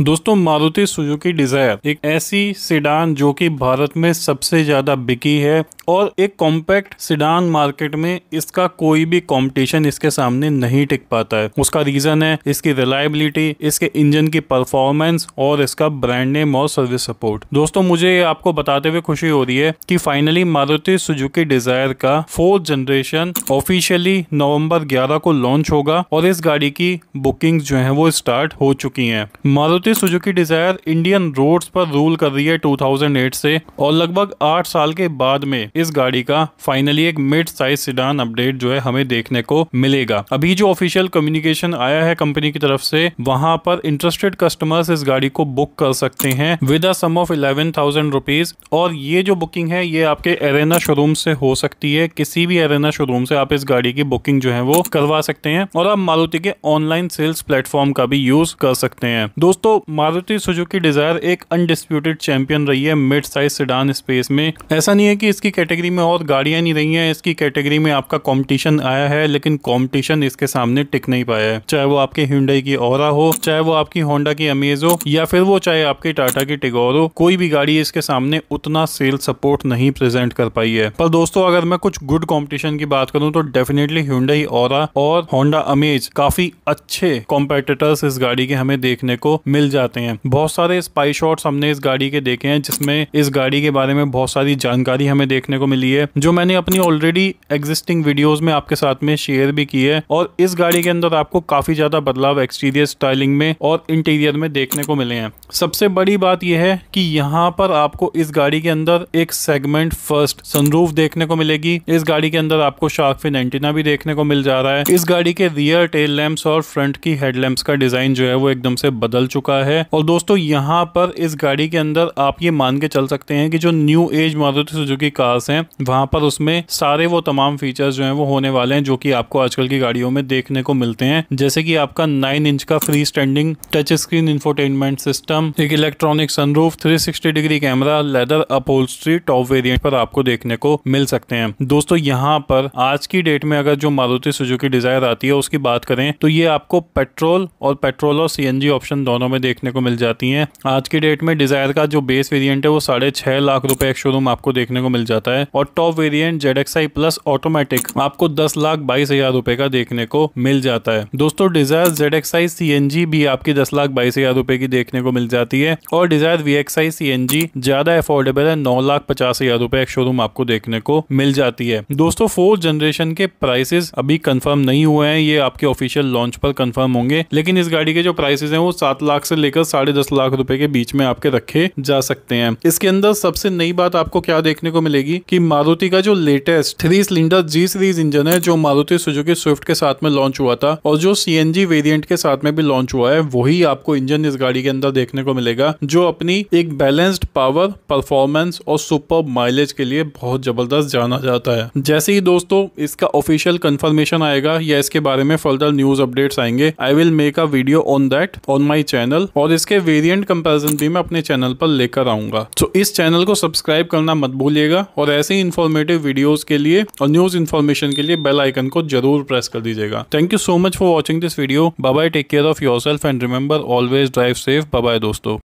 दोस्तों Maruti Suzuki Dzire एक ऐसी सिडान जो कि भारत में सबसे ज्यादा बिकी है और एक कॉम्पैक्ट सिडान मार्केट में इसका कोई भी कंपटीशन इसके सामने नहीं टिक पाता है उसका रीजन है इसकी रिलायबिलिटी इसके इंजन की परफॉर्मेंस और इसका ब्रांड नेम और सर्विस सपोर्ट दोस्तों मुझे आपको बताते हुए खुशी हो रही है कि फाइनली मारुति सुजुकी डिजायर का फोर्थ जनरेशन ऑफिशियली नवम्बर ग्यारह को लॉन्च होगा और इस गाड़ी की बुकिंग जो है वो स्टार्ट हो चुकी है Maruti Maruti Suzuki Dzire Indian roads पर रूल कर रही है 2008 से और लगभग आठ साल के बाद में इस गाड़ी का फाइनली एक मिड साइज सिडान अपडेट जो है हमें देखने को मिलेगा अभी जो ऑफिशियल कम्युनिकेशन आया है कंपनी की तरफ से वहां पर इंटरेस्टेड कस्टमर्स इस गाड़ी को बुक कर सकते हैं with a sum of eleven thousand rupees और ये जो बुकिंग है ये आपके एरेना शोरूम से हो सकती है किसी भी एरेना शोरूम से आप इस गाड़ी की बुकिंग जो है वो करवा सकते हैं और आप मारुति के ऑनलाइन सेल्स प्लेटफॉर्म का भी यूज कर सकते हैं दोस्तों मारुति सुजुकी डिजायर एक अनडिस्प्यूटेड चैंपियन रही है मिड साइज सिडान स्पेस में ऐसा नहीं है कि इसकी कैटेगरी में और गाड़ियां नहीं रही हैं इसकी कैटेगरी में आपका कंपटीशन आया है लेकिन कंपटीशन इसके सामने टिक नहीं पाया है चाहे वो आपके हिंडई की और हो चाहे वो आपकी होंडा की अमेज हो या फिर वो चाहे आपके टाटा की टिगोर हो कोई भी गाड़ी इसके सामने उतना सेल सपोर्ट नहीं प्रेजेंट कर पाई है पर दोस्तों अगर मैं कुछ गुड कॉम्पिटिशन की बात करूँ तो डेफिनेटली हिंडई और और होंडा अमेज काफी अच्छे कॉम्पिटिटर्स इस गाड़ी के हमें देखने को मिल मिल जाते हैं बहुत सारे स्पाई शॉट्स हमने इस गाड़ी के देखे हैं जिसमें इस गाड़ी के बारे में बहुत सारी जानकारी हमें देखने को मिली है जो मैंने अपनी ऑलरेडी एग्जिस्टिंग वीडियोज में आपके साथ में शेयर भी की है और इस गाड़ी के अंदर आपको काफी ज्यादा बदलाव एक्सटीरियर स्टाइलिंग में और इंटीरियर में देखने को मिले हैं सबसे बड़ी बात यह है कि यहाँ पर आपको इस गाड़ी के अंदर एक सेगमेंट फर्स्ट सनरूफ देखने को मिलेगी इस गाड़ी के अंदर आपको शार्क फिन एंटीना भी देखने को मिल जा रहा है इस गाड़ी के रियर टेल लैम्प और फ्रंट की हेडलैम्प का डिजाइन जो है वो एकदम से बदल चुका होता है और दोस्तों यहाँ पर इस गाड़ी के अंदर आप ये मान के चल सकते हैं कि जो new age Maruti Suzuki cars हैं वहाँ पर उसमें सारे वो तमाम फीचर्स जो हैं वो होने वाले हैं जो कि आपको आजकल की गाड़ियों में देखने को मिलते हैं जैसे कि आपका नाइन इंच का free standing touch screen infotainment system एक electronic sunroof sixty degree camera leather upholstery top variant पर आपको देखने को मिल सकते हैं दोस्तों यहाँ पर आज की डेट में अगर जो मारुति सुजुकी डिजायर आती है उसकी बात करें तो ये आपको पेट्रोल और पेट्रोल और सीएनजी ऑप्शन दोनों में देखने को मिल जाती हैं आज की डेट में डिजायर का जो बेस वेरियंट है वो साढ़े छह लाख रुपए एक शोरूम आपको देखने को मिल जाता है और top variant Z X I plus automatic आपको दस लाख बाईस हजार रुपए का देखने को मिल जाता है दोस्तों Dzire Z X I C N G भी आपकी दस लाख बाईस हजार रुपए की देखने को मिल जाती है और Dzire V X I C N G ज्यादा अफोर्डेबल है नौ लाख पचास हजार रुपए एक शोरूम आपको देखने को मिल जाती है दोस्तों फोर्थ जनरेशन के प्राइसेस अभी कंफर्म नहीं हुए हैं ये आपके ऑफिशियल लॉन्च पर कंफर्म होंगे लेकिन इस गाड़ी के जो प्राइसेस हैं वो सात लाख से लेकर साढ़े दस लाख रुपए के बीच में आपके रखे जा सकते हैं इसके अंदर सबसे नई बात आपको क्या देखने को मिलेगी कि मारुति का जो latest three cylinder G series engine है जो मारुति सुजुकी स्विफ्ट के साथ में लॉन्च हुआ था और जो सीएनजी वेरिएंट के साथ में भी लॉन्च हुआ है वही आपको इंजन इस गाड़ी के अंदर देखने को मिलेगा जो अपनी एक बैलेंस्ड पावर परफॉर्मेंस और सुपर माइलेज के लिए बहुत जबरदस्त जाना जाता है जैसे ही दोस्तों इसका ऑफिशियल कंफर्मेशन आएगा या इसके बारे में फर्दर न्यूज अपडेट्स आएंगे I will make a video on that on my channel model और इसके वेरिएंट कंपैरिजन भी मैं अपने चैनल पर लेकर आऊंगा तो इस चैनल को सब्सक्राइब करना मत भूलिएगा और ऐसे ही इन्फॉर्मेटिव वीडियोस के लिए और न्यूज इन्फॉर्मेशन के लिए बेल आइकन को जरूर प्रेस कर दीजिएगा thank you so much for watching this video bye take care of yourself and remember always drive safe bye दोस्तों